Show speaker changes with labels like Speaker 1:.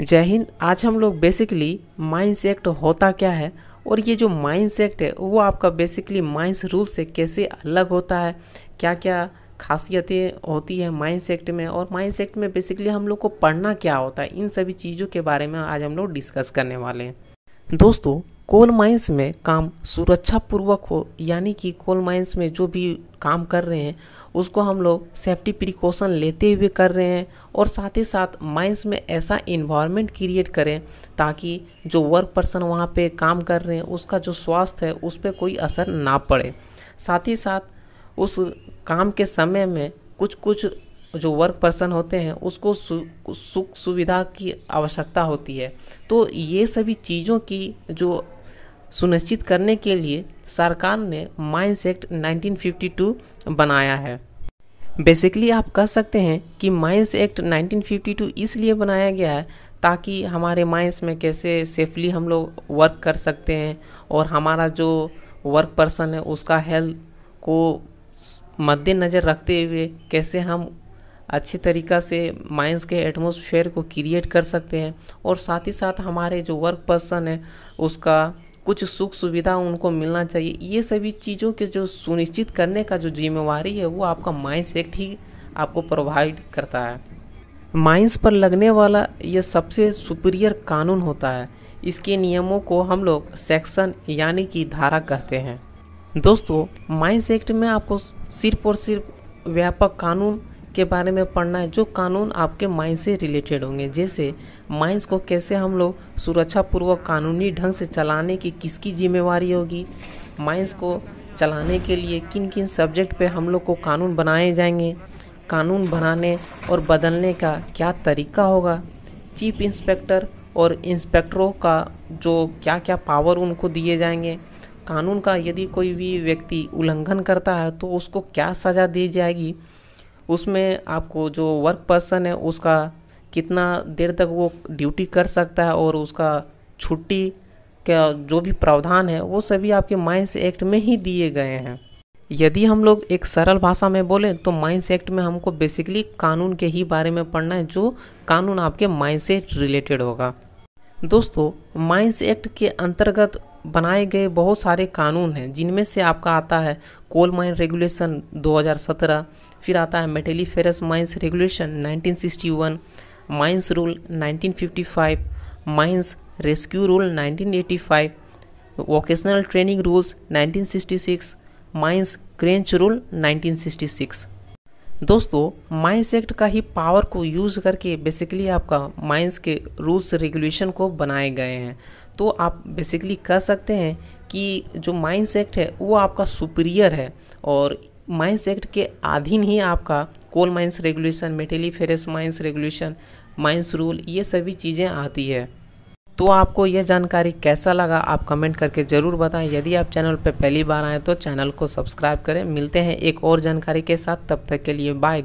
Speaker 1: जय हिंद आज हम लोग बेसिकली माइंस एक्ट होता क्या है और ये जो माइंस एक्ट है वो आपका बेसिकली माइंस रूल से कैसे अलग होता है क्या क्या खासियतें होती है माइंस एक्ट में और माइंस एक्ट में बेसिकली हम लोग को पढ़ना क्या होता है इन सभी चीज़ों के बारे में आज हम लोग डिस्कस करने वाले हैं दोस्तों कोल माइंस में काम सुरक्षापूर्वक हो यानी कि कोल माइंस में जो भी काम कर रहे हैं उसको हम लोग सेफ्टी प्रिकॉशन लेते हुए कर रहे हैं और साथ ही साथ माइंस में ऐसा इन्वायरमेंट क्रिएट करें ताकि जो वर्क पर्सन वहाँ पे काम कर रहे हैं उसका जो स्वास्थ्य है उस पर कोई असर ना पड़े साथ ही साथ उस काम के समय में कुछ कुछ जो वर्क पर्सन होते हैं उसको सुख सु, सुविधा की आवश्यकता होती है तो ये सभी चीज़ों की जो सुनिश्चित करने के लिए सरकार ने माइंस एक्ट 1952 बनाया है बेसिकली आप कह सकते हैं कि माइंस एक्ट 1952 इसलिए बनाया गया है ताकि हमारे माइंस में कैसे सेफली हम लोग वर्क कर सकते हैं और हमारा जो वर्क पर्सन है उसका हेल्थ को मद्देनज़र रखते हुए कैसे हम अच्छे तरीक़ा से माइंस के एटमोसफेयर को क्रिएट कर सकते हैं और साथ ही साथ हमारे जो वर्क पर्सन है उसका कुछ सुख सुविधा उनको मिलना चाहिए ये सभी चीज़ों के जो सुनिश्चित करने का जो जिम्मेवारी है वो आपका माइंस एक्ट ही आपको प्रोवाइड करता है माइंस पर लगने वाला यह सबसे सुपीरियर कानून होता है इसके नियमों को हम लोग सेक्शन यानी कि धारा कहते हैं दोस्तों माइंस एक्ट में आपको सिर्फ और सिर्फ व्यापक कानून के बारे में पढ़ना है जो कानून आपके माइंड से रिलेटेड होंगे जैसे माइंस को कैसे हम लोग सुरक्षापूर्वक कानूनी ढंग से चलाने की किसकी जिम्मेवारी होगी माइंस को चलाने के लिए किन किन सब्जेक्ट पे हम लोग को कानून बनाए जाएंगे कानून बनाने और बदलने का क्या तरीका होगा चीफ इंस्पेक्टर और इंस्पेक्टरों का जो क्या क्या पावर उनको दिए जाएंगे कानून का यदि कोई भी व्यक्ति उल्लंघन करता है तो उसको क्या सज़ा दी जाएगी उसमें आपको जो वर्क पर्सन है उसका कितना देर तक वो ड्यूटी कर सकता है और उसका छुट्टी का जो भी प्रावधान है वो सभी आपके माइंस एक्ट में ही दिए गए हैं यदि हम लोग एक सरल भाषा में बोलें तो माइंस एक्ट में हमको बेसिकली कानून के ही बारे में पढ़ना है जो कानून आपके माइंड से रिलेटेड होगा दोस्तों माइंस एक्ट के अंतर्गत बनाए गए बहुत सारे कानून हैं जिनमें से आपका आता है कोल माइन रेगुलेशन 2017 फिर आता है metalliferous mines regulation 1961 mines rule 1955 mines rescue rule 1985 vocational training rules 1966 mines creche rule 1966 दोस्तों माइंस एक्ट का ही पावर को यूज़ करके बेसिकली आपका माइंस के रूल्स रेगुलेशन को बनाए गए हैं तो आप बेसिकली कह सकते हैं कि जो माइंस एक्ट है वो आपका सुपीरियर है और माइंस एक्ट के अधीन ही आपका coal mines regulation metalliferous mines regulation mines rule ये सभी चीज़ें आती है तो आपको यह जानकारी कैसा लगा आप कमेंट करके ज़रूर बताएं यदि आप चैनल पर पहली बार आएँ तो चैनल को सब्सक्राइब करें मिलते हैं एक और जानकारी के साथ तब तक के लिए बाय